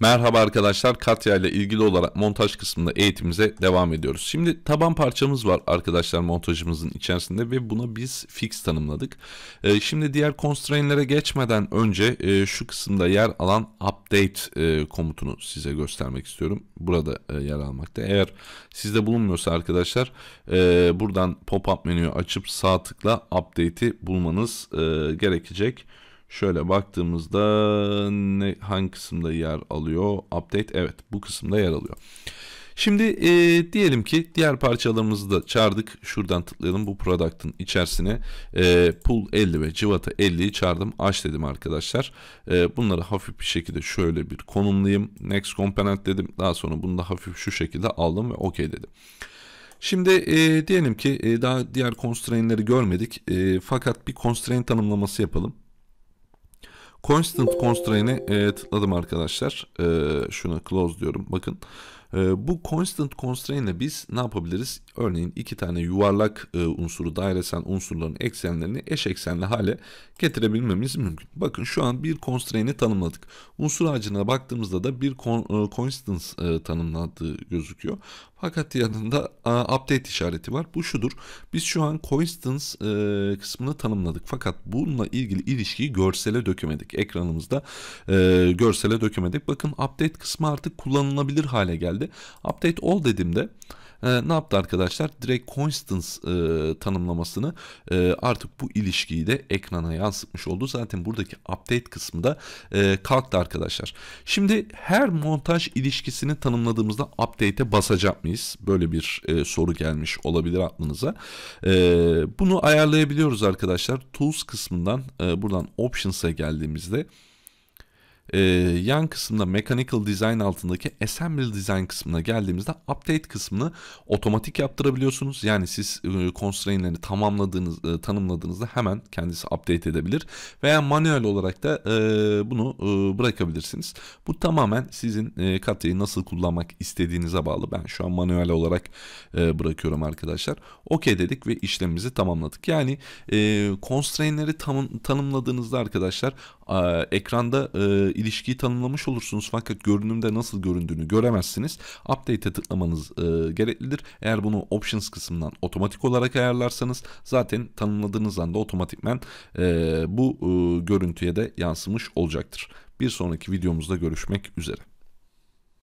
Merhaba arkadaşlar Katya ile ilgili olarak montaj kısmında eğitimimize devam ediyoruz. Şimdi taban parçamız var arkadaşlar montajımızın içerisinde ve buna biz fix tanımladık. Ee, şimdi diğer constraintlere geçmeden önce e, şu kısımda yer alan update e, komutunu size göstermek istiyorum. Burada e, yer almakta. Eğer sizde bulunmuyorsa arkadaşlar e, buradan pop-up menüyü açıp sağ tıkla update'i bulmanız e, gerekecek. Şöyle baktığımızda ne, hangi kısımda yer alıyor? Update evet bu kısımda yer alıyor. Şimdi e, diyelim ki diğer parçalarımızı da çağırdık. Şuradan tıklayalım bu product'ın içerisine. E, pull 50 ve civata 50'yi çağırdım. Aç dedim arkadaşlar. E, bunları hafif bir şekilde şöyle bir konumlayayım. Next component dedim. Daha sonra bunu da hafif şu şekilde aldım ve OK dedim. Şimdi e, diyelim ki e, daha diğer constraint'leri görmedik. E, fakat bir constraint tanımlaması yapalım. Constant Constraint'e e, tıkladım arkadaşlar. E, şuna close diyorum. Bakın ee, bu constant constraint biz ne yapabiliriz? Örneğin iki tane yuvarlak e, unsuru dairesel unsurların eksenlerini eş eksenli hale getirebilmemiz mümkün. Bakın şu an bir constraint'i tanımladık. Unsur ağacına baktığımızda da bir con, e, constant e, tanımladığı gözüküyor. Fakat yanında a, e, update işareti var. Bu şudur. Biz şu an constant e, kısmını tanımladık. Fakat bununla ilgili ilişkiyi görsele dökemedik. Ekranımızda e, görsele dökemedik. Bakın update kısmı artık kullanılabilir hale geldi geldi. Update all dediğimde e, ne yaptı arkadaşlar? Direkt constants e, tanımlamasını e, artık bu ilişkiyi de ekrana yansıtmış oldu. Zaten buradaki update kısmında e, kalktı arkadaşlar. Şimdi her montaj ilişkisini tanımladığımızda update'e basacak mıyız? Böyle bir e, soru gelmiş olabilir aklınıza. E, bunu ayarlayabiliyoruz arkadaşlar. Tools kısmından e, buradan options'a geldiğimizde e, yan kısımda Mechanical Design altındaki Assembly Design kısmına geldiğimizde Update kısmını otomatik yaptırabiliyorsunuz. Yani siz e, constraint'leri tamamladığınız, e, tanımladığınızda hemen kendisi update edebilir. Veya manuel olarak da e, bunu e, bırakabilirsiniz. Bu tamamen sizin e, katyayı nasıl kullanmak istediğinize bağlı. Ben şu an manuel olarak e, bırakıyorum arkadaşlar. Okey dedik ve işlemimizi tamamladık. Yani e, constraint'leri tanımladığınızda arkadaşlar e, ekranda e, ilişkiyi tanımlamış olursunuz fakat görünümde nasıl göründüğünü göremezsiniz. Update'e tıklamanız e, gereklidir. Eğer bunu Options kısmından otomatik olarak ayarlarsanız zaten tanımladığınız anda otomatikmen e, bu e, görüntüye de yansımış olacaktır. Bir sonraki videomuzda görüşmek üzere.